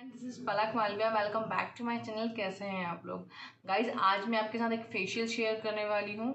and this is Palak Malviya welcome back to my channel कैसे हैं आप लोग गाइज आज मैं आपके साथ एक फेशियल शेयर करने वाली हूँ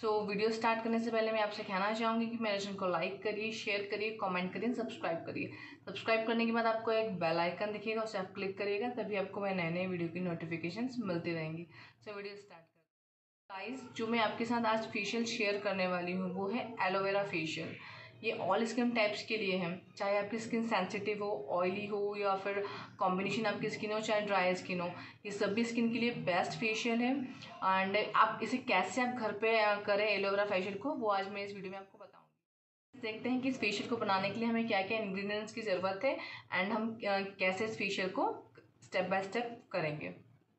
सो so, वीडियो स्टार्ट करने से पहले मैं आपसे कहना चाहूँगी कि मेरे चैनल को लाइक करिए शेयर करिए कमेंट करिए सब्सक्राइब करिए सब्सक्राइब करने के बाद आपको एक बेल आइकन दिखेगा उसे आप क्लिक करिएगा तभी आपको मैं नए नए वीडियो की नोटिफिकेशन मिलती रहेंगी सो so, वीडियो स्टार्ट कर गाइज जो मैं आपके साथ आज फेशियल शेयर करने वाली हूँ वो है एलोवेरा फेशियल ये ऑल स्किन टाइप्स के लिए हैं चाहे आपकी स्किन सेंसिटिव हो ऑयली हो या फिर कॉम्बिनेशन आपकी स्किन हो चाहे ड्राई स्किन हो ये सभी स्किन के लिए बेस्ट फेशियल है एंड आप इसे कैसे आप घर पे करें एलोवेरा फेशियल को वो आज मैं इस वीडियो में आपको बताऊंगी देखते हैं कि इस फेशियल को बनाने के लिए हमें क्या क्या इन्ग्रीडियंट्स की ज़रूरत है एंड हम कैसे इस फेशियल को स्टेप बाय स्टेप करेंगे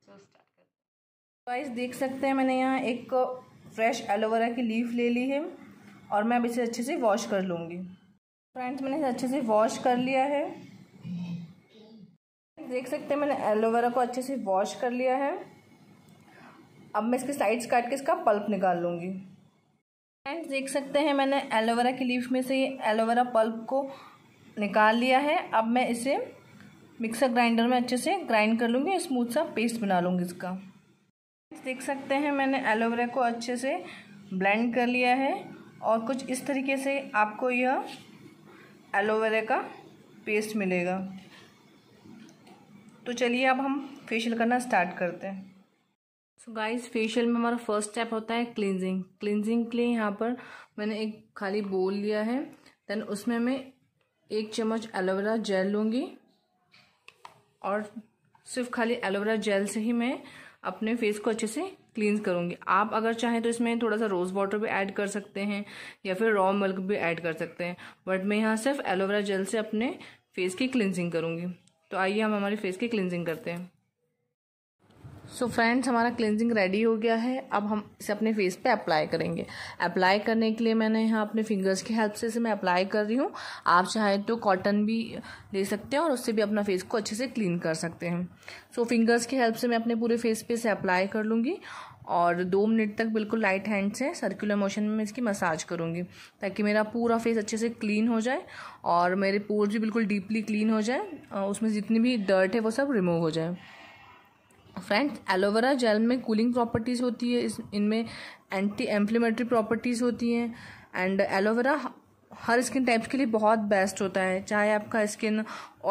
सो स्टार्ट करते हैं देख सकते हैं मैंने यहाँ एक फ्रेश एलोवेरा की लीफ ले ली है और मैं अब इसे अच्छे से वॉश कर लूँगी फ्रेंड्स मैंने इसे अच्छे से वॉश कर लिया है देख सकते हैं मैंने एलोवेरा को अच्छे से वॉश कर लिया है अब मैं इसके साइड्स काट के इसका पल्प निकाल लूँगी फ्रेंड्स देख सकते हैं मैंने एलोवेरा की लीफ में से ये एलोवेरा पल्प को निकाल लिया है अब मैं इसे मिक्सर ग्राइंडर में अच्छे से ग्राइंड कर लूँगी स्मूथ सा पेस्ट बना लूँगी इसका देख सकते हैं मैंने एलोवेरा को अच्छे से ब्लेंड कर लिया है और कुछ इस तरीके से आपको यह एलोवेरा का पेस्ट मिलेगा तो चलिए अब हम फेशियल करना स्टार्ट करते हैं सो गाइस फेशियल में हमारा फर्स्ट स्टेप होता है क्लिनजिंग क्लिनजिंग के लिए यहाँ पर मैंने एक खाली बोल लिया है देन उसमें मैं एक चम्मच एलोवेरा जेल लूँगी और सिर्फ खाली एलोवेरा जेल से ही मैं अपने फेस को अच्छे से क्लीन करूँगी आप अगर चाहें तो इसमें थोड़ा सा रोज़ वाटर भी ऐड कर सकते हैं या फिर रॉ मिल्क भी ऐड कर सकते हैं बट मैं यहाँ सिर्फ एलोवेरा जेल से अपने फेस की क्लिनजिंग करूँगी तो आइए हम हमारे फेस की क्लिनजिंग करते हैं सो so फ्रेंड्स हमारा क्लिनजिंग रेडी हो गया है अब हम इसे अपने फेस पे अप्लाई करेंगे अप्लाई करने के लिए मैंने यहाँ अपने फिंगर्स की हेल्प से इसे मैं अप्लाई कर रही हूँ आप चाहे तो कॉटन भी ले सकते हैं और उससे भी अपना फेस को अच्छे से क्लीन कर सकते हैं सो so फिंगर्स की हेल्प से मैं अपने पूरे फेस पे इसे अप्लाई कर लूँगी और दो मिनट तक बिल्कुल लाइट हैंड से सर्कुलर मोशन में मैं इसकी मसाज करूँगी ताकि मेरा पूरा फेस अच्छे से क्लीन हो जाए और मेरे पोर्स भी बिल्कुल डीपली क्लीन हो जाए उसमें जितनी भी डर्ट है वो सब रिमूव हो जाए फ्रेंड्स एलोवेरा जेल में कूलिंग प्रॉपर्टीज़ होती है इस इनमें एंटी एम्फ्लेमेटरी प्रॉपर्टीज़ होती हैं एंड एलोवेरा हर स्किन टाइप्स के लिए बहुत बेस्ट होता है चाहे आपका स्किन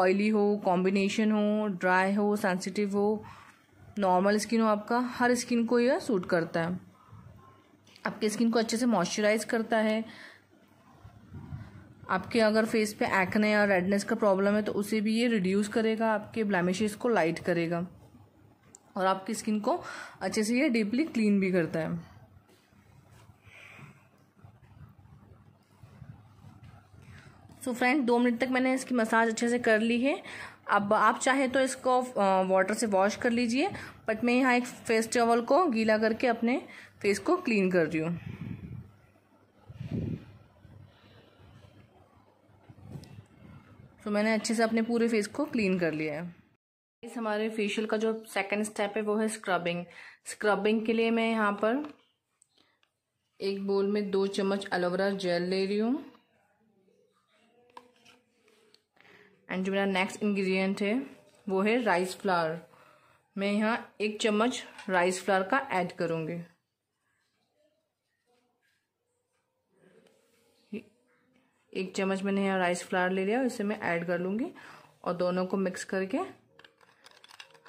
ऑयली हो कॉम्बिनेशन हो ड्राई हो सेंसिटिव हो नॉर्मल स्किन हो आपका हर स्किन को यह सूट करता है आपके स्किन को अच्छे से मॉइस्चराइज करता है आपके अगर फेस पे एक्ने या रेडनेस का प्रॉब्लम है तो उसे भी ये रिड्यूस करेगा आपके ब्लैमिशेज को लाइट करेगा और आपकी स्किन को अच्छे से ये डीपली क्लीन भी करता है सो so फ्रेंड दो मिनट तक मैंने इसकी मसाज अच्छे से कर ली है अब आप चाहे तो इसको वाटर से वॉश कर लीजिए बट मैं यहाँ एक फेस टॉवल को गीला करके अपने फेस को क्लीन कर रही हूँ तो मैंने अच्छे से अपने पूरे फेस को क्लीन कर लिया है इस हमारे फेशियल का जो सेकंड स्टेप है वो है स्क्रबिंग स्क्रबिंग के लिए मैं यहाँ पर एक बोल में दो चम्मच एलोवेरा जेल ले रही हूँ एंड जो मेरा नेक्स्ट इंग्रेडिएंट है वो है राइस फ्लावर मैं यहाँ एक चम्मच राइस फ्लावर का ऐड करूँगी एक चम्मच मैंने यहाँ राइस फ्लावर ले लिया इसे मैं ऐड कर लूँगी और दोनों को मिक्स करके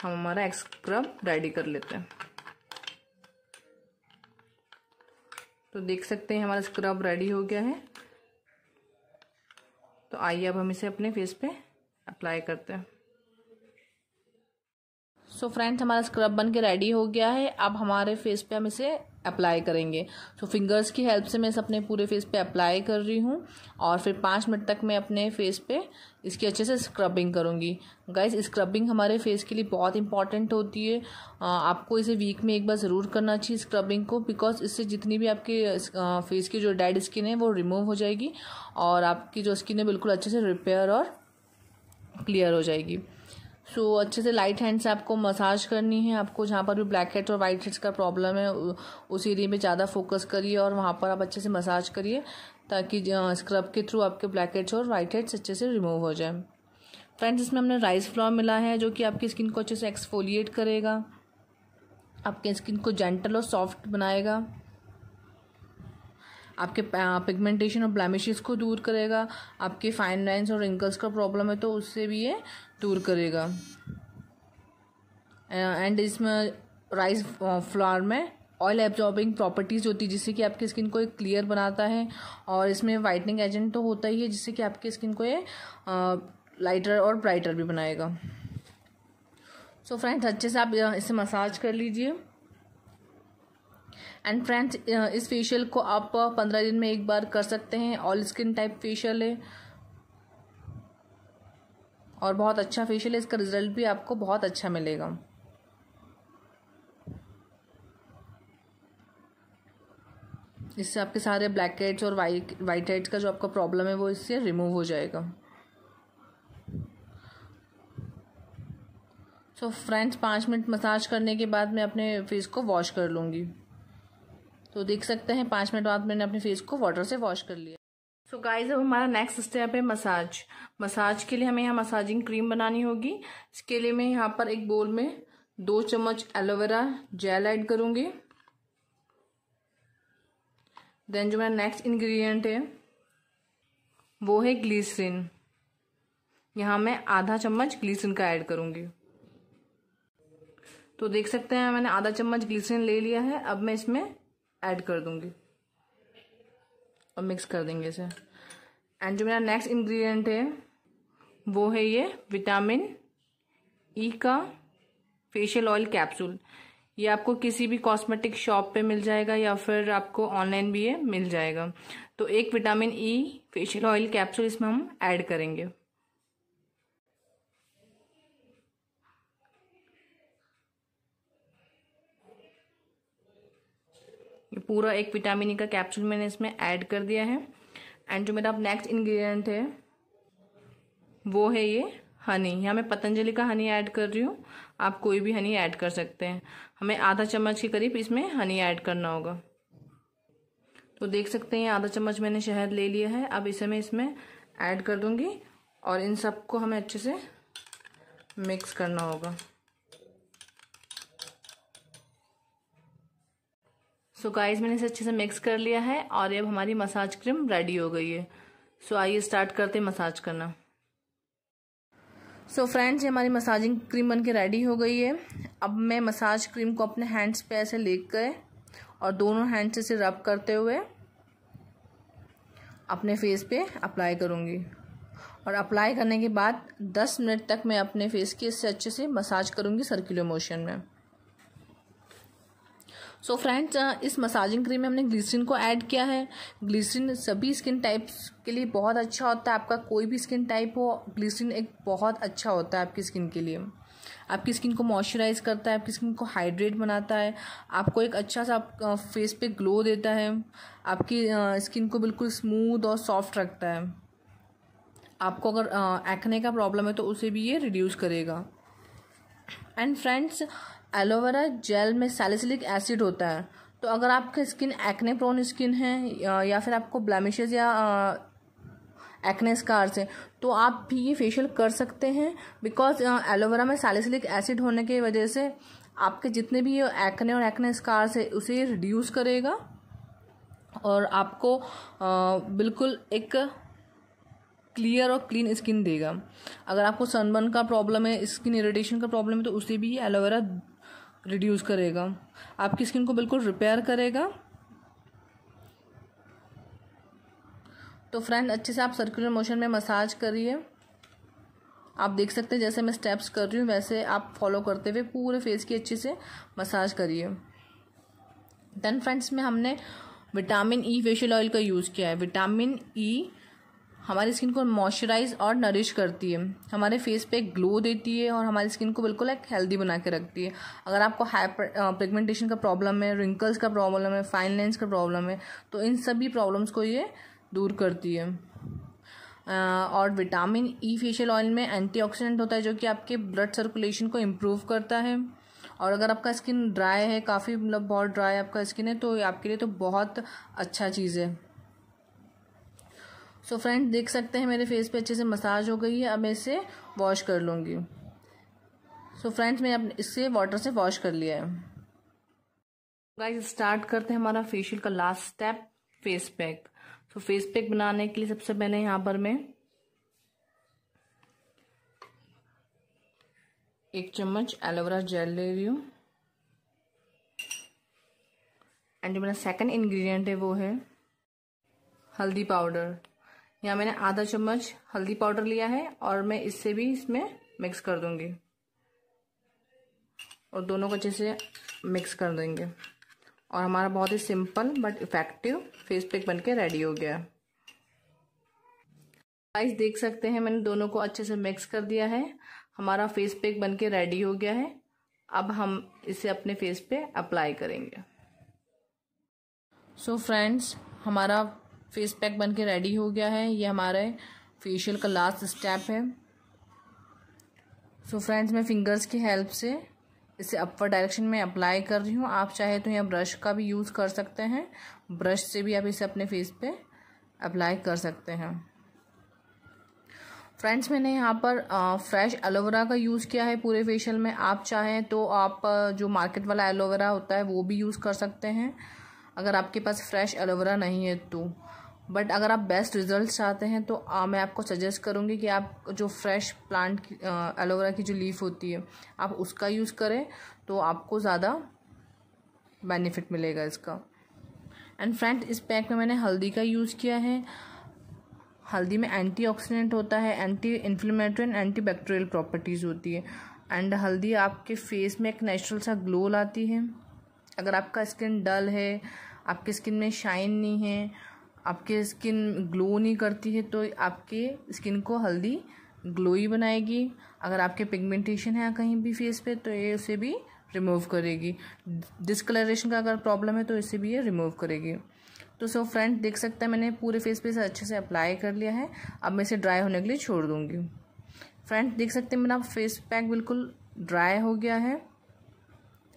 हम हमारा एक्स स्क्रब रेडी कर लेते हैं तो देख सकते हैं हमारा स्क्रब रेडी हो गया है तो आइए अब हम इसे अपने फेस पे अप्लाई करते हैं सो so फ्रेंड्स हमारा स्क्रब बन के रेडी हो गया है अब हमारे फेस पे हम इसे अप्लाई करेंगे तो फिंगर्स की हेल्प से मैं इस अपने पूरे फेस पे अप्लाई कर रही हूँ और फिर पाँच मिनट तक मैं अपने फेस पे इसकी अच्छे से स्क्रबिंग करूँगी गाइज स्क्रबिंग हमारे फेस के लिए बहुत इंपॉर्टेंट होती है आपको इसे वीक में एक बार ज़रूर करना चाहिए स्क्रबिंग को बिकॉज इससे जितनी भी आपके फेस की जो डेड स्किन है वो रिमूव हो जाएगी और आपकी जो स्किन है बिल्कुल अच्छे से रिपेयर और क्लियर हो जाएगी सो so, अच्छे से लाइट हैंड से आपको मसाज करनी है आपको जहाँ पर भी ब्लैक हेड्स और वाइट हेड्स का प्रॉब्लम है उस एरिया में ज़्यादा फोकस करिए और वहाँ पर आप अच्छे से मसाज करिए ताकि स्क्रब के थ्रू आपके ब्लैक हेड्स और वाइट हेड्स अच्छे से रिमूव हो जाए फ्रेंड्स इसमें हमने राइस फ्लावर मिला है जो कि आपकी स्किन को अच्छे से एक्सफोलिएट करेगा आपके स्किन को जेंटल और सॉफ्ट बनाएगा आपके पिगमेंटेशन और ब्लैमिशेस को दूर करेगा आपके फाइन लाइन्स और रिंकल्स का प्रॉब्लम है तो उससे भी ये दूर करेगा एंड इसमें राइस फ्लावर में ऑयल एब्जॉर्बिंग प्रॉपर्टीज़ होती है जिससे कि आपकी स्किन को एक क्लियर बनाता है और इसमें वाइटनिंग एजेंट तो होता ही है जिससे कि आपकी स्किन को ये लाइटर और ब्राइटर भी बनाएगा सो so फ्रेंड्स अच्छे से आप इसे मसाज कर लीजिए एंड फ्रेंड्स uh, इस फेशियल को आप uh, पंद्रह दिन में एक बार कर सकते हैं ऑल स्किन टाइप फेशियल है और बहुत अच्छा फेशियल है इसका रिजल्ट भी आपको बहुत अच्छा मिलेगा इससे आपके सारे ब्लैक हेड्स और वाइट वाइट हेड्स का जो आपका प्रॉब्लम है वो इससे रिमूव हो जाएगा सो फ्रेंड्स पाँच मिनट मसाज करने के बाद मैं अपने फेस को वॉश कर लूँगी तो देख सकते हैं पांच मिनट बाद मैंने अपने फेस को वाटर से वॉश कर लिया सो so गाइज अब हमारा नेक्स्ट स्टेप है मसाज मसाज के लिए हमें यहाँ मसाजिंग क्रीम बनानी होगी इसके लिए मैं यहाँ पर एक बोल में दो चम्मच एलोवेरा जेल ऐड करूंगी देन जो मेरा नेक्स्ट इंग्रेडिएंट है वो है ग्लीसरिन यहाँ मैं आधा चम्मच ग्लीसरिन का ऐड करूंगी तो देख सकते हैं मैंने आधा चम्मच ग्लीसरिन ले लिया है अब मैं इसमें ऐड कर दूंगी और मिक्स कर देंगे इसे एंड जो मेरा नेक्स्ट इंग्रेडिएंट है वो है ये विटामिन ई e का फेशियल ऑयल कैप्सूल ये आपको किसी भी कॉस्मेटिक शॉप पे मिल जाएगा या फिर आपको ऑनलाइन भी ये मिल जाएगा तो एक vitamin E facial oil capsule इसमें हम ऐड करेंगे ये पूरा एक विटामिन ई e का कैप्सूल मैंने इसमें ऐड कर दिया है एंड जो मेरा अब नेक्स्ट इन्ग्रीडियंट है वो है ये हनी यहाँ मैं पतंजलि का हनी ऐड कर रही हूँ आप कोई भी हनी ऐड कर सकते हैं हमें आधा चम्मच के करीब इसमें हनी ऐड करना होगा तो देख सकते हैं आधा चम्मच मैंने शहद ले लिया है अब इसे मैं इसमें ऐड कर दूंगी और इन सबको हमें अच्छे से मिक्स करना होगा सो so गाइस मैंने इसे अच्छे से मिक्स कर लिया है और अब हमारी मसाज क्रीम रेडी हो गई है सो so आइए स्टार्ट करते हैं मसाज करना सो so फ्रेंड्स ये हमारी मसाजिंग क्रीम बन के रेडी हो गई है अब मैं मसाज क्रीम को अपने हैंड्स पे ऐसे लेक कर और दोनों हैंड्स से रब करते हुए अपने फेस पे अप्लाई करूँगी और अप्लाई करने के बाद 10 मिनट तक मैं अपने फेस की इससे अच्छे से मसाज करूँगी सर्कुलर मोशन में सो फ्रेंड्स uh, इस मसाजिंग क्रीम में हमने ग्लिसरीन को ऐड किया है ग्लिसरीन सभी स्किन टाइप्स के लिए बहुत अच्छा होता है आपका कोई भी स्किन टाइप हो ग्लिसरीन एक बहुत अच्छा होता है आपकी स्किन के लिए आपकी स्किन को मॉइस्चराइज करता है आपकी स्किन को हाइड्रेट बनाता है आपको एक अच्छा सा आप uh, फेस पे ग्लो देता है आपकी स्किन uh, को बिल्कुल स्मूथ और सॉफ्ट रखता है आपको अगर एक्ने का प्रॉब्लम है तो उसे भी ये रिड्यूस करेगा एंड फ्रेंड्स एलोवेरा जेल में सैलिसिलिक एसिड होता है तो अगर आपका स्किन एक्ने प्रोन स्किन है या फिर आपको ब्लैमिशेज या एक्ने स्कार्स हैं तो आप भी ये फेशियल कर सकते हैं बिकॉज एलोवेरा में सैलिसिलिक एसिड होने की वजह से आपके जितने भी एक्ने और एक्ने स्कार्स है उसे रिड्यूस करेगा और आपको आ, बिल्कुल एक क्लियर और क्लीन स्किन देगा अगर आपको सनबर्न का प्रॉब्लम है स्किन इरिटेशन का प्रॉब्लम है तो उसे भी एलोवेरा रिड्यूस करेगा आपकी स्किन को बिल्कुल रिपेयर करेगा तो फ्रेंड अच्छे से आप सर्कुलर मोशन में मसाज करिए आप देख सकते हैं जैसे मैं स्टेप्स कर रही हूँ वैसे आप फॉलो करते हुए पूरे फेस की अच्छे से मसाज करिए देन फ्रेंड्स में हमने विटामिन ई फेशियल ऑयल का यूज़ किया है विटामिन ई e, हमारी स्किन को मॉइस्चराइज और नरिश करती है हमारे फेस पे ग्लो देती है और हमारी स्किन को बिल्कुल एक हेल्दी बना के रखती है अगर आपको हाइपर प्रेगमेंटेशन का प्रॉब्लम है रिंकल्स का प्रॉब्लम है फाइन लाइन्स का प्रॉब्लम है तो इन सभी प्रॉब्लम्स को ये दूर करती है और विटामिन ई फेशियल ऑयल में एंटीऑक्सीडेंट होता है जो कि आपके ब्लड सर्कुलेशन को इम्प्रूव करता है और अगर आपका स्किन ड्राई है काफ़ी मतलब बहुत ड्राई आपका स्किन है तो आपके लिए तो बहुत अच्छा चीज़ है सो फ्रेंड देख सकते हैं मेरे फेस पे अच्छे से मसाज हो गई है अब मैं इसे वॉश कर लूँगी सो फ्रेंड्स मैं अब इसे वाटर से वॉश कर लिया है गाइस स्टार्ट करते हैं हमारा फेशियल का last step face pack so face pack बनाने के लिए सबसे पहले यहाँ पर मैं एक चम्मच एलोवेरा जेल ले रही हूँ एंड जो मेरा सेकंड इंग्रेडिएंट है वो है हल्दी पाउडर यहाँ मैंने आधा चम्मच हल्दी पाउडर लिया है और मैं इससे भी इसमें मिक्स कर दूंगी और दोनों को अच्छे से मिक्स कर देंगे और हमारा बहुत ही simple but effective face pack बनके रेडी हो गया गाइस देख सकते हैं मैंने दोनों को अच्छे से मिक्स कर दिया है हमारा फेस पैक बनके रेडी हो गया है अब हम इसे अपने फेस पे अप्लाई करेंगे सो so फ्रेंड्स हमारा फेस पैक बन के रेडी हो गया है ये हमारे फेशियल का लास्ट स्टेप है सो so फ्रेंड्स मैं फिंगर्स की हेल्प से इसे अपर डायरेक्शन में अप्लाई कर रही हूँ आप चाहे तो यहाँ ब्रश का भी यूज़ कर सकते हैं ब्रश से भी आप इसे अपने फेस पे अप्लाई कर सकते हैं फ्रेंड्स मैंने यहाँ पर फ्रेश एलोवेरा का यूज़ किया है पूरे फेशियल में आप चाहें तो आप जो मार्केट वाला एलोवेरा होता है वो भी यूज़ कर सकते हैं अगर आपके पास फ्रेश एलोवेरा नहीं है तो बट अगर आप बेस्ट रिजल्ट चाहते हैं तो आ, मैं आपको सजेस्ट करूँगी कि आप जो फ्रेश प्लांट एलोवेरा की जो लीफ होती है आप उसका यूज़ करें तो आपको ज़्यादा बेनिफिट मिलेगा इसका एंड फ्रेंड इस पैक में मैंने हल्दी का यूज़ किया है हल्दी में एंटीऑक्सीडेंट होता है anti inflammatory and anti bacterial properties होती है एंड हल्दी आपके फेस में एक नेचुरल सा ग्लो लाती है अगर आपका स्किन डल है आपकी स्किन में शाइन नहीं है आपके स्किन ग्लो नहीं करती है तो आपके स्किन को हल्दी ग्लोई बनाएगी अगर आपके पिगमेंटेशन है कहीं भी फेस पे तो ये उसे भी रिमूव करेगी डिसकलरेशन का अगर प्रॉब्लम है तो इसे भी ये रिमूव करेगी तो सो फ्रेंड देख सकते हैं मैंने पूरे फेस पे इसे अच्छे से अप्लाई कर लिया है अब मैं इसे ड्राई होने के लिए छोड़ दूँगी फ्रेंड देख सकते हैं मेरा फेस पैक बिल्कुल ड्राई हो गया है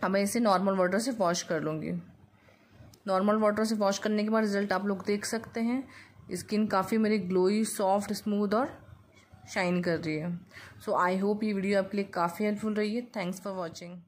अब मैं इसे नॉर्मल वाटर से वॉश कर लूँगी नॉर्मल वाटर से वॉश करने के बाद रिजल्ट आप लोग देख सकते हैं स्किन काफ़ी मेरी ग्लोई सॉफ्ट स्मूथ और शाइन कर रही है सो आई होप ये वीडियो आपके लिए काफ़ी हेल्पफुल रही है थैंक्स फॉर वॉचिंग